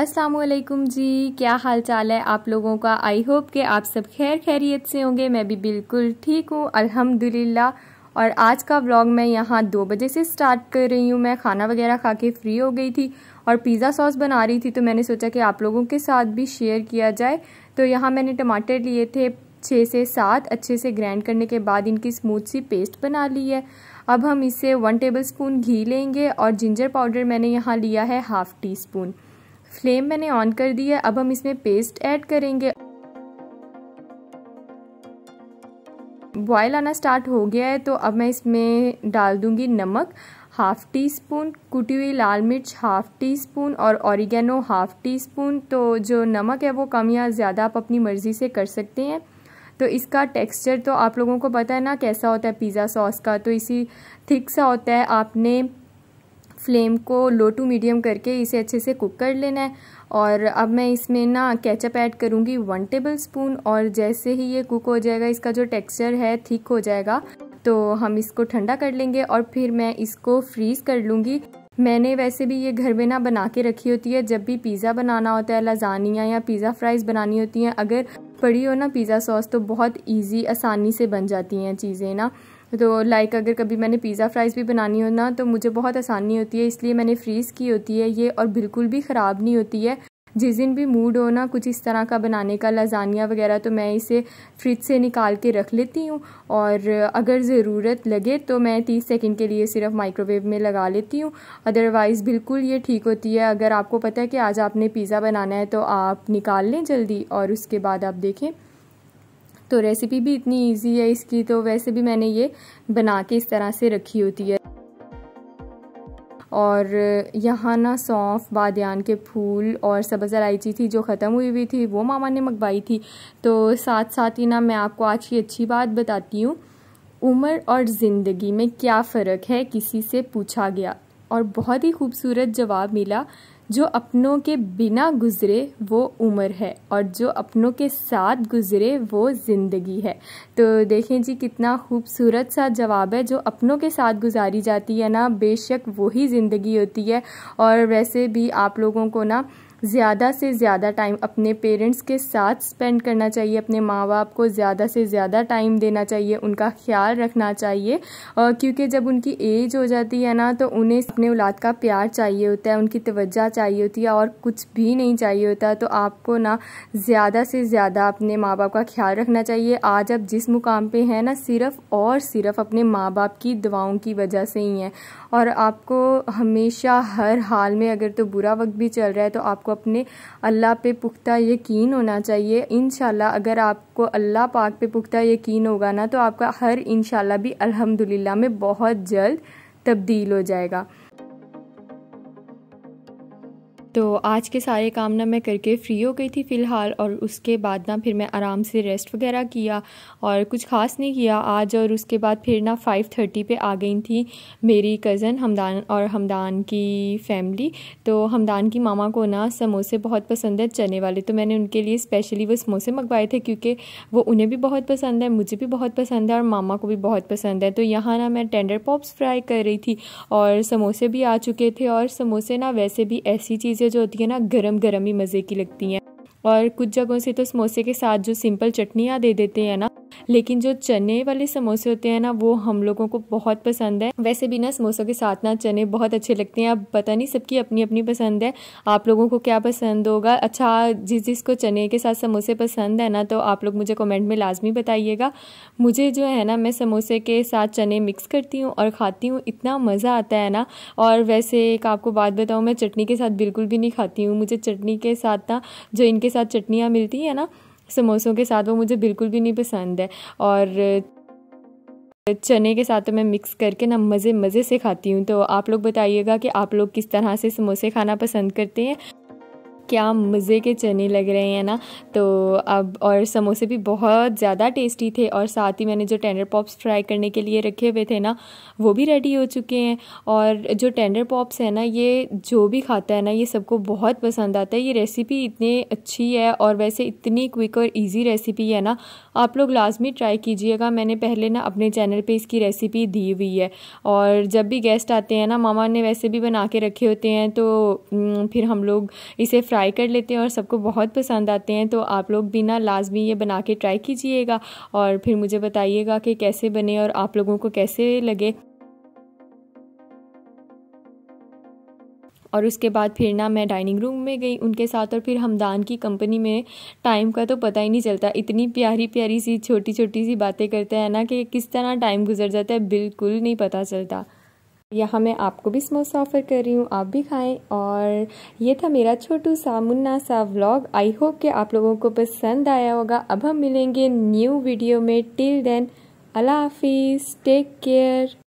असलकुम जी क्या हाल चाल है आप लोगों का आई होप कि आप सब खैर खैरियत से होंगे मैं भी बिल्कुल ठीक हूँ अल्हम्दुलिल्लाह और आज का व्लॉग मैं यहाँ दो बजे से स्टार्ट कर रही हूँ मैं खाना वगैरह खा के फ्री हो गई थी और पिज़्ज़ा सॉस बना रही थी तो मैंने सोचा कि आप लोगों के साथ भी शेयर किया जाए तो यहाँ मैंने टमाटर लिए थे छः से सात अच्छे से ग्राइंड करने के बाद इनकी स्मूथ सी पेस्ट बना ली है अब हम इससे वन टेबल स्पून घी लेंगे और जिंजर पाउडर मैंने यहाँ लिया है हाफ़ टी स्पून फ्लेम मैंने ऑन कर दी है अब हम इसमें पेस्ट ऐड करेंगे बॉयल आना स्टार्ट हो गया है तो अब मैं इसमें डाल दूंगी नमक हाफ़ टी स्पून कुटी हुई लाल मिर्च हाफ़ टी स्पून और ओरिगेनो हाफ़ टी स्पून तो जो नमक है वो कम या ज़्यादा आप अपनी मर्ज़ी से कर सकते हैं तो इसका टेक्सचर तो आप लोगों को पता है ना कैसा होता है पिज़्ज़ा सॉस का तो इसी थिक सा होता है आपने फ्लेम को लो टू मीडियम करके इसे अच्छे से कुक कर लेना है और अब मैं इसमें ना केचप ऐड करूँगी वन टेबल स्पून और जैसे ही ये कुक हो जाएगा इसका जो टेक्सचर है थिक हो जाएगा तो हम इसको ठंडा कर लेंगे और फिर मैं इसको फ्रीज़ कर लूँगी मैंने वैसे भी ये घर में ना बना के रखी होती है जब भी पिज़्ज़ा बनाना होता है लजानिया या पिज़्ज़ा फ्राइज़ बनानी होती हैं अगर पड़ी हो ना पिज़्ज़ा सॉस तो बहुत इजी आसानी से बन जाती हैं चीज़ें ना तो लाइक अगर कभी मैंने पिज़्ज़ा फ्राइज़ भी बनानी हो ना तो मुझे बहुत आसानी होती है इसलिए मैंने फ्रीज़ की होती है ये और बिल्कुल भी ख़राब नहीं होती है जिस दिन भी मूड हो ना कुछ इस तरह का बनाने का लाजानिया वगैरह तो मैं इसे फ्रिज से निकाल के रख लेती हूँ और अगर ज़रूरत लगे तो मैं तीस सेकंड के लिए सिर्फ माइक्रोवेव में लगा लेती हूँ अदरवाइज़ बिल्कुल ये ठीक होती है अगर आपको पता है कि आज आपने पिज़्ज़ा बनाना है तो आप निकाल लें जल्दी और उसके बाद आप देखें तो रेसिपी भी इतनी ईजी है इसकी तो वैसे भी मैंने ये बना के इस तरह से रखी होती है और यहाँ ना सौंफ बादन के फूल और सब्ज़ इलायची थी जो ख़त्म हुई हुई थी वो मामा ने मंगवाई थी तो साथ साथ ही ना मैं आपको आज की अच्छी बात बताती हूँ उम्र और ज़िंदगी में क्या फ़र्क है किसी से पूछा गया और बहुत ही खूबसूरत जवाब मिला जो अपनों के बिना गुजरे वो उम्र है और जो अपनों के साथ गुजरे वो ज़िंदगी है तो देखें जी कितना खूबसूरत सा जवाब है जो अपनों के साथ गुजारी जाती है ना बेशक वही ज़िंदगी होती है और वैसे भी आप लोगों को ना ज़्यादा से ज़्यादा टाइम अपने पेरेंट्स के साथ स्पेंड करना चाहिए अपने माँ बाप को ज़्यादा से ज़्यादा टाइम देना चाहिए उनका ख्याल रखना चाहिए क्योंकि जब उनकी एज हो जाती है ना तो उन्हें अपने औलाद का प्यार चाहिए होता है उनकी तवज्जा चाहिए होती है और कुछ भी नहीं चाहिए होता तो आपको ना ज़्यादा से ज़्यादा अपने माँ बाप का ख्याल रखना चाहिए आज आप जिस मुकाम पर हैं ना सिर्फ और सिर्फ अपने माँ बाप की दुआओं की वजह से ही हैं और आपको हमेशा हर हाल में अगर तो बुरा वक्त भी चल रहा है तो आपको अपने अल्लाह पे पुख्ता यकीन होना चाहिए इन अगर आपको अल्लाह पाक पे पुख्ता यकीन होगा ना तो आपका हर इन भी अलहमदिल्ला में बहुत जल्द तब्दील हो जाएगा तो आज के सारे काम ना मैं करके फ्री हो गई थी फ़िलहाल और उसके बाद ना फिर मैं आराम से रेस्ट वगैरह किया और कुछ ख़ास नहीं किया आज और उसके बाद फिर ना फ़ाइव थर्टी पर आ गई थी मेरी कज़न हमदान और हमदान की फैमिली तो हमदान की मामा को ना समोसे बहुत पसंद है चने वाले तो मैंने उनके लिए स्पेशली वो समोसे मंगवाए थे क्योंकि वो उन्हें भी बहुत पसंद है मुझे भी बहुत पसंद है और मामा को भी बहुत पसंद है तो यहाँ ना मैं टेंडर पॉप्स फ्राई कर रही थी और समोसे भी आ चुके थे और समोसे ना वैसे भी ऐसी चीज़ चीज़ें जो होती है ना गरम गरम ही मज़े की लगती हैं और कुछ जगहों से तो समोसे के साथ जो सिंपल चटनियाँ दे देते हैं ना लेकिन जो चने वाले समोसे होते हैं ना वो हम लोगों को बहुत पसंद है वैसे भी ना समोसों के साथ ना चने बहुत अच्छे लगते हैं अब पता नहीं सबकी अपनी अपनी पसंद है आप लोगों को क्या पसंद होगा अच्छा जिस जिसको चने के साथ समोसे पसंद है ना तो आप लोग मुझे कमेंट में लाजमी बताइएगा मुझे जो है ना मैं समोसे के साथ चने मिक्स करती हूँ और खाती हूँ इतना मज़ा आता है ना और वैसे एक आपको बात बताऊँ मैं चटनी के साथ बिल्कुल भी नहीं खाती हूँ मुझे चटनी के साथ ना जो इनके साथ चटनियाँ मिलती है ना समोसों के साथ वो मुझे बिल्कुल भी नहीं पसंद है और चने के साथ तो मैं मिक्स करके ना मज़े मज़े से खाती हूँ तो आप लोग बताइएगा कि आप लोग किस तरह से समोसे खाना पसंद करते हैं क्या मज़े के चने लग रहे हैं ना तो अब और समोसे भी बहुत ज़्यादा टेस्टी थे और साथ ही मैंने जो टेंडर पॉप्स फ्राई करने के लिए रखे हुए थे ना वो भी रेडी हो चुके हैं और जो टेंडर पॉप्स है ना ये जो भी खाता है ना ये सबको बहुत पसंद आता है ये रेसिपी इतनी अच्छी है और वैसे इतनी क्विक और ईजी रेसिपी है ना आप लोग लाजमी ट्राई कीजिएगा मैंने पहले ना अपने चैनल पर इसकी रेसिपी दी हुई है और जब भी गेस्ट आते हैं ना मामा ने वैसे भी बना के रखे होते हैं तो फिर हम लोग इसे फ्राई ट्राई कर लेते हैं और सबको बहुत पसंद आते हैं तो आप लोग भी ना लाजमी ये बना के ट्राई कीजिएगा और फिर मुझे बताइएगा कि कैसे बने और आप लोगों को कैसे लगे और उसके बाद फिर ना मैं डाइनिंग रूम में गई उनके साथ और फिर हमदान की कंपनी में टाइम का तो पता ही नहीं चलता इतनी प्यारी प्यारी सी छोटी छोटी सी बातें करते हैं ना कि किस तरह टाइम गुजर जाता है बिल्कुल नहीं पता चलता यहाँ मैं आपको भी समोसा ऑफ़र कर रही हूँ आप भी खाएं और ये था मेरा छोटू सा मुन्ना सा व्लॉग आई होप कि आप लोगों को पसंद आया होगा अब हम मिलेंगे न्यू वीडियो में टिल देन अल्लाह हाफिज़ टेक केयर